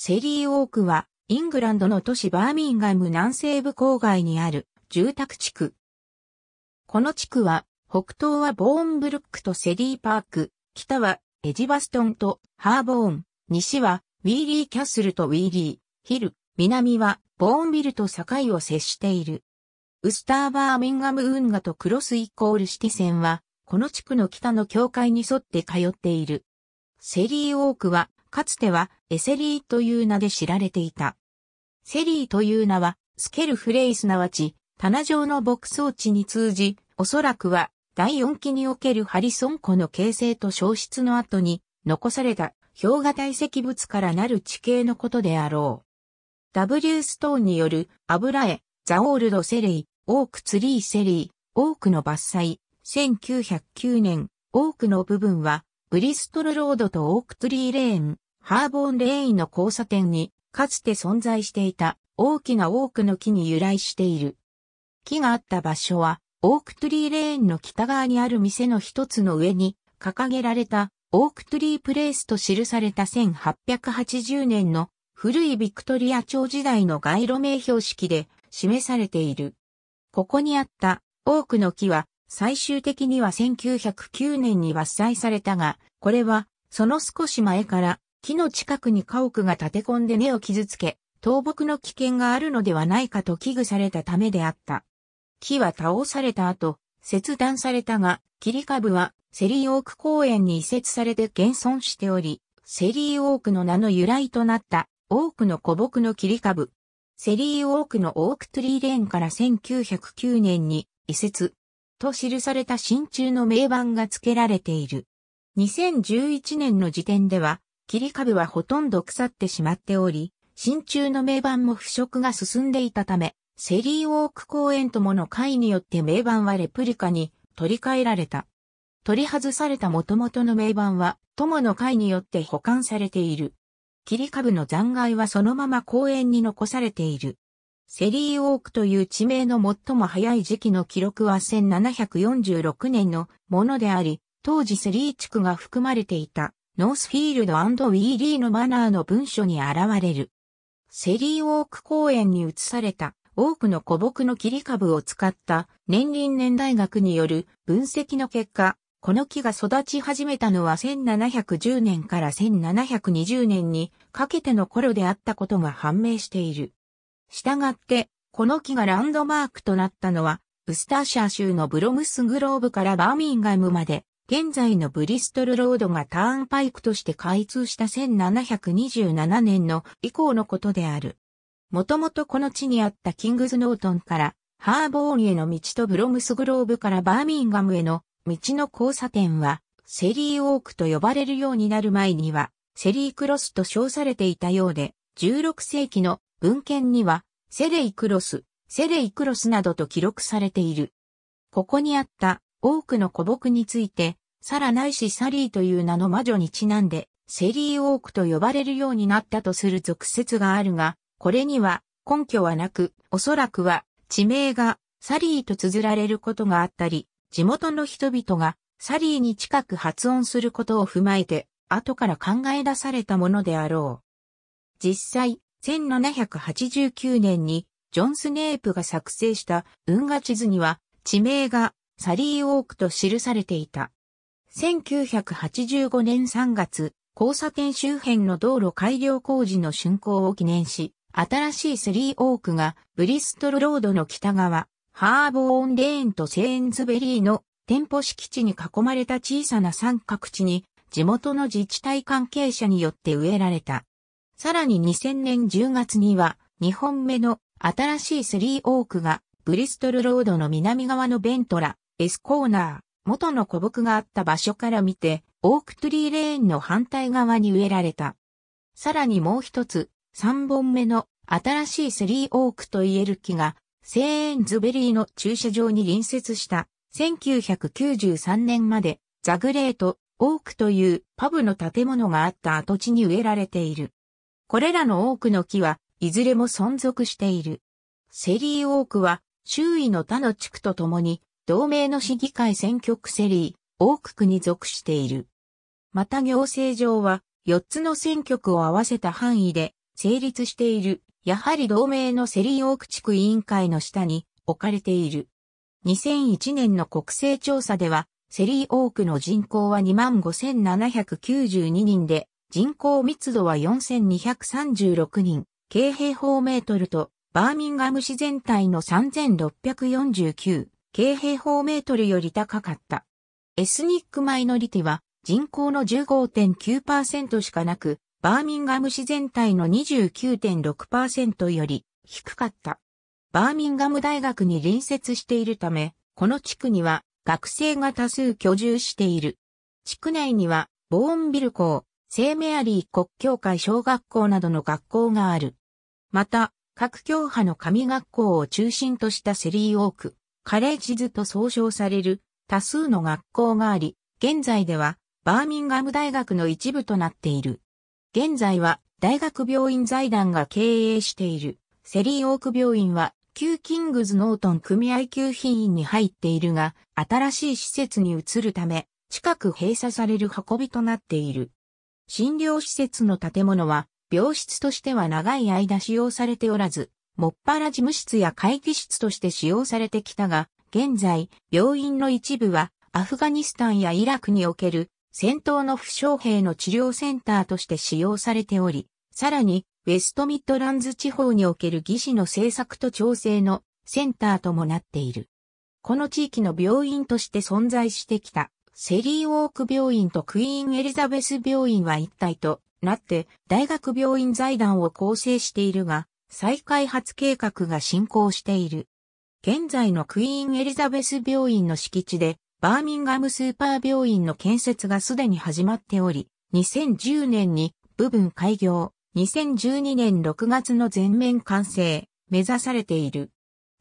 セリー・ウォークは、イングランドの都市バーミンガム南西部郊外にある住宅地区。この地区は、北東はボーンブルックとセリーパーク、北はエジバストンとハーボーン、西はウィーリーキャッスルとウィーリー、ヒル、南はボーンビルと境を接している。ウスターバーミンガム運河とクロスイコールシティ線は、この地区の北の境界に沿って通っている。セリーウォークはかつてはエセリーという名で知られていた。セリーという名は、スケルフレイすなわち、棚状の牧草地に通じ、おそらくは第四期におけるハリソン湖の形成と消失の後に残された氷河堆石物からなる地形のことであろう。W ストーンによる油絵、ザオールドセリー、オークツリーセリー、多くの伐採、1909年、多くの部分はブリストルロードとオークトリーレーン、ハーボンレーンの交差点に、かつて存在していた大きな多くの木に由来している。木があった場所は、オークトリーレーンの北側にある店の一つの上に掲げられたオークトリープレイスと記された1880年の古いビクトリア朝時代の街路名標識で示されている。ここにあった多くの木は最終的には1909年に伐採されたが、これは、その少し前から、木の近くに家屋が立て込んで根を傷つけ、倒木の危険があるのではないかと危惧されたためであった。木は倒された後、切断されたが、切り株はセリーオーク公園に移設されて現存しており、セリーオークの名の由来となった多くの古木の切り株。セリーオークのオークトリーレーンから1909年に移設、と記された真鍮の銘板が付けられている。2011年の時点では、切り株はほとんど腐ってしまっており、真鍮の銘板も腐食が進んでいたため、セリーウォーク公園ともの会によって銘板はレプリカに取り替えられた。取り外された元々の銘板は、友の会によって保管されている。切り株の残骸はそのまま公園に残されている。セリーウォークという地名の最も早い時期の記録は1746年のものであり、当時セリー地区が含まれていたノースフィールドウィーリーのマナーの文書に現れる。セリーウォーク公園に移された多くの古木の切り株を使った年輪年代学による分析の結果、この木が育ち始めたのは1710年から1720年にかけての頃であったことが判明している。従って、この木がランドマークとなったのは、ウスターシャー州のブロムスグローブからバーミンガムまで、現在のブリストルロードがターンパイクとして開通した1727年の以降のことである。もともとこの地にあったキングズノートンからハーボーンへの道とブロムスグローブからバーミンガムへの道の交差点はセリーオークと呼ばれるようになる前にはセリークロスと称されていたようで16世紀の文献には、セレイクロス、セレイクロスなどと記録されている。ここにあった多くの古木について、サラないしサリーという名の魔女にちなんで、セリー・オークと呼ばれるようになったとする俗説があるが、これには根拠はなく、おそらくは地名がサリーと綴られることがあったり、地元の人々がサリーに近く発音することを踏まえて、後から考え出されたものであろう。実際、1789年にジョン・スネープが作成した運河地図には地名がサリーウォークと記されていた。1985年3月、交差点周辺の道路改良工事の竣工を記念し、新しいスリーオークがブリストルロードの北側、ハーボーンレーンとセーンズベリーの店舗敷地に囲まれた小さな三角地に地元の自治体関係者によって植えられた。さらに2000年10月には2本目の新しい3オークがブリストルロードの南側のベントラ、S コーナー、元の古木があった場所から見て、オークトゥリーレーンの反対側に植えられた。さらにもう一つ、3本目の新しい3オークといえる木が、セーンズベリーの駐車場に隣接した1993年までザグレート・オークというパブの建物があった跡地に植えられている。これらの多くの木はいずれも存続している。セリーオークは周囲の他の地区とともに同盟の市議会選挙区セリーオーク区に属している。また行政上は4つの選挙区を合わせた範囲で成立している、やはり同盟のセリーオーク地区委員会の下に置かれている。2001年の国勢調査では、セリーオークの人口は25,792人で、人口密度は4236人、京平方メートルと、バーミンガム市全体の3649、京平方メートルより高かった。エスニックマイノリティは人口の15.9%しかなく、バーミンガム市全体の29.6%より低かった。バーミンガム大学に隣接しているため、この地区には学生が多数居住している。地区内にはボーンビル校、聖メアリー国教会小学校などの学校がある。また、各教派の神学校を中心としたセリーオーク、カレッジズと総称される多数の学校があり、現在ではバーミンガム大学の一部となっている。現在は大学病院財団が経営しているセリーオーク病院は旧キングズノートン組合級品院に入っているが、新しい施設に移るため、近く閉鎖される運びとなっている。診療施設の建物は、病室としては長い間使用されておらず、もっぱら事務室や会議室として使用されてきたが、現在、病院の一部は、アフガニスタンやイラクにおける戦闘の負傷兵の治療センターとして使用されており、さらに、ウェストミッドランズ地方における技師の政策と調整のセンターともなっている。この地域の病院として存在してきた。セリーウォーク病院とクイーンエリザベス病院は一体となって大学病院財団を構成しているが、再開発計画が進行している。現在のクイーンエリザベス病院の敷地で、バーミンガムスーパー病院の建設がすでに始まっており、2010年に部分開業、2012年6月の全面完成、目指されている。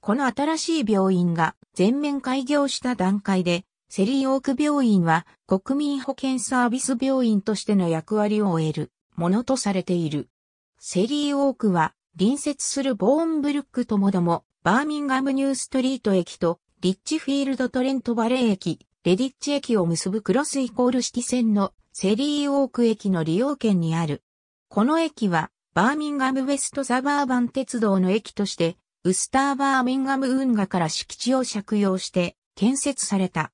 この新しい病院が全面開業した段階で、セリー・オーク病院は国民保健サービス病院としての役割を終えるものとされている。セリー・オークは隣接するボーンブルックともどもバーミンガムニューストリート駅とリッチフィールドトレントバレー駅、レディッチ駅を結ぶクロスイコール式線のセリー・オーク駅の利用圏にある。この駅はバーミンガムウェストサバーバン鉄道の駅としてウスターバーミンガム運河から敷地を借用して建設された。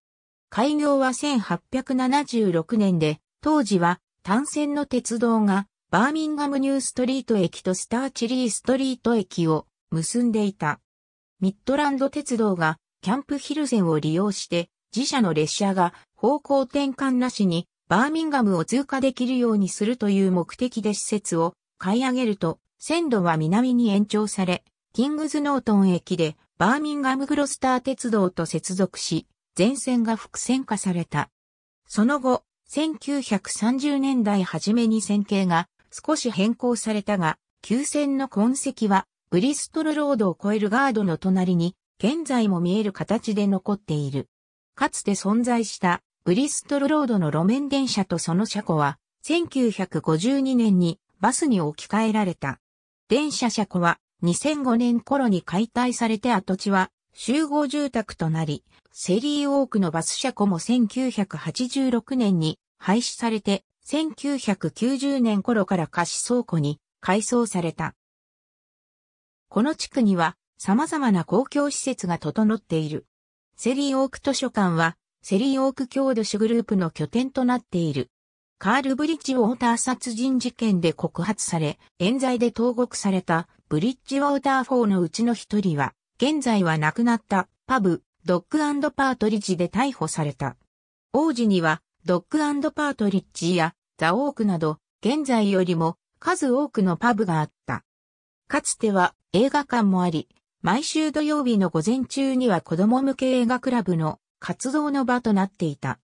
開業は1876年で、当時は単線の鉄道がバーミンガムニューストリート駅とスターチリーストリート駅を結んでいた。ミッドランド鉄道がキャンプヒルンを利用して自社の列車が方向転換なしにバーミンガムを通過できるようにするという目的で施設を買い上げると線路は南に延長され、キングズノートン駅でバーミンガムクロスター鉄道と接続し、全線が複線化された。その後、1930年代初めに線形が少し変更されたが、旧線の痕跡はブリストルロードを越えるガードの隣に現在も見える形で残っている。かつて存在したブリストルロードの路面電車とその車庫は1952年にバスに置き換えられた。電車車庫は2005年頃に解体されて跡地は集合住宅となり、セリーオークのバス車庫も1986年に廃止されて、1990年頃から貸し倉庫に改装された。この地区には様々な公共施設が整っている。セリーオーク図書館は、セリーオーク郷土主グループの拠点となっている。カールブリッジウォーター殺人事件で告発され、冤罪で投獄されたブリッジウォーター4のうちの一人は、現在は亡くなったパブ、ドッグパートリッジで逮捕された。王子には、ドッグパートリッジやザ・オークなど、現在よりも数多くのパブがあった。かつては映画館もあり、毎週土曜日の午前中には子供向け映画クラブの活動の場となっていた。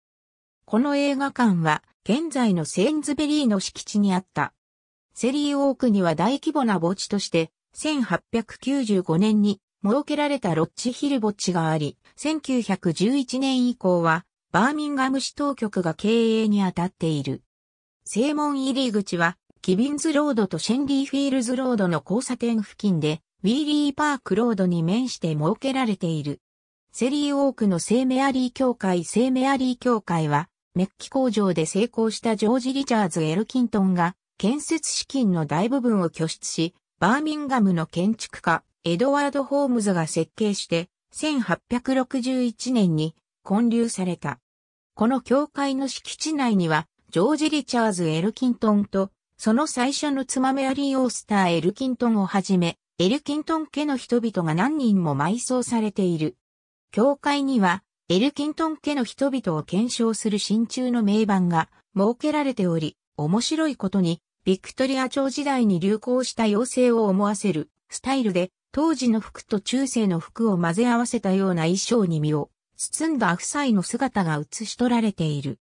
この映画館は現在のセンズベリーの敷地にあった。セリーオークには大規模な墓地として1895年に設けられたロッチヒル墓地があり、1911年以降は、バーミンガム市当局が経営に当たっている。正門入り口は、キビンズロードとシェンリーフィールズロードの交差点付近で、ウィーリーパークロードに面して設けられている。セリーオークの聖メアリー教会聖メアリー教会は、メッキ工場で成功したジョージ・リチャーズ・エルキントンが、建設資金の大部分を拠出し、バーミンガムの建築家、エドワード・ホームズが設計して、1861年に建立された。この教会の敷地内には、ジョージ・リチャーズ・エルキントンと、その最初の妻メアリー・オースター・エルキントンをはじめ、エルキントン家の人々が何人も埋葬されている。教会には、エルキントン家の人々を検証する真鍮の名板が設けられており、面白いことに、ビクトリア朝時代に流行した妖精を思わせるスタイルで当時の服と中世の服を混ぜ合わせたような衣装に身を包んだ夫妻の姿が映し取られている。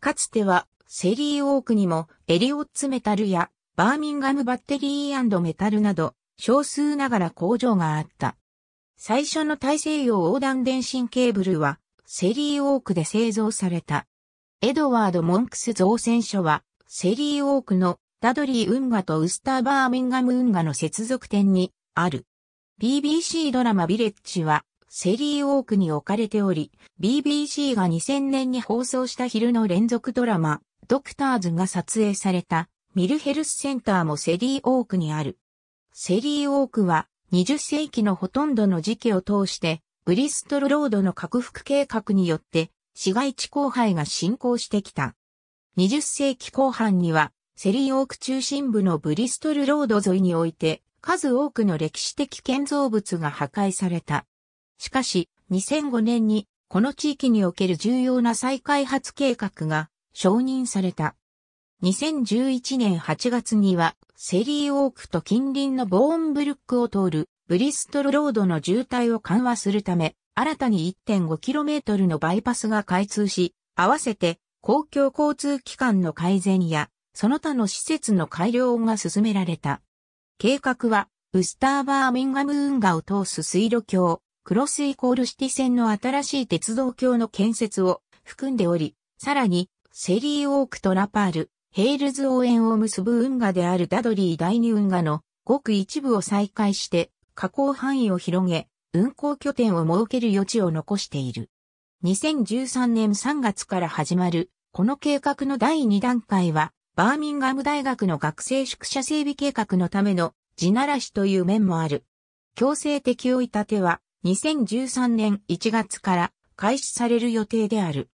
かつては、セリー・オークにも、エリオッツ・メタルや、バーミンガム・バッテリーメタルなど、少数ながら工場があった。最初の大西洋横断電信ケーブルは、セリー・オークで製造された。エドワード・モンクス造船所は、セリー・オークのダドリー運河とウスター・バーミンガム運河の接続点にある。BBC ドラマビレッジは、セリーークに置かれており、BBC が2000年に放送した昼の連続ドラマ、ドクターズが撮影された、ミルヘルスセンターもセリーークにある。セリーークは、20世紀のほとんどの時期を通して、ブリストルロードの拡幅計画によって、市街地荒廃が進行してきた。20世紀後半には、セリーオーク中心部のブリストルロード沿いにおいて、数多くの歴史的建造物が破壊された。しかし、2005年にこの地域における重要な再開発計画が承認された。2011年8月にはセリーオークと近隣のボーンブルックを通るブリストルロードの渋滞を緩和するため、新たに 1.5km のバイパスが開通し、合わせて公共交通機関の改善やその他の施設の改良が進められた。計画は、ウスターバーミンガム運河を通す水路橋、クロスイコールシティ線の新しい鉄道橋の建設を含んでおり、さらに、セリーウォークとラパール、ヘールズ応援を結ぶ運河であるダドリー第二運河のごく一部を再開して、加工範囲を広げ、運行拠点を設ける余地を残している。2013年3月から始まる、この計画の第2段階は、バーミンガム大学の学生宿舎整備計画のための地ならしという面もある。強制適用いたては2013年1月から開始される予定である。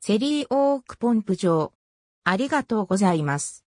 セリーオークポンプ場。ありがとうございます。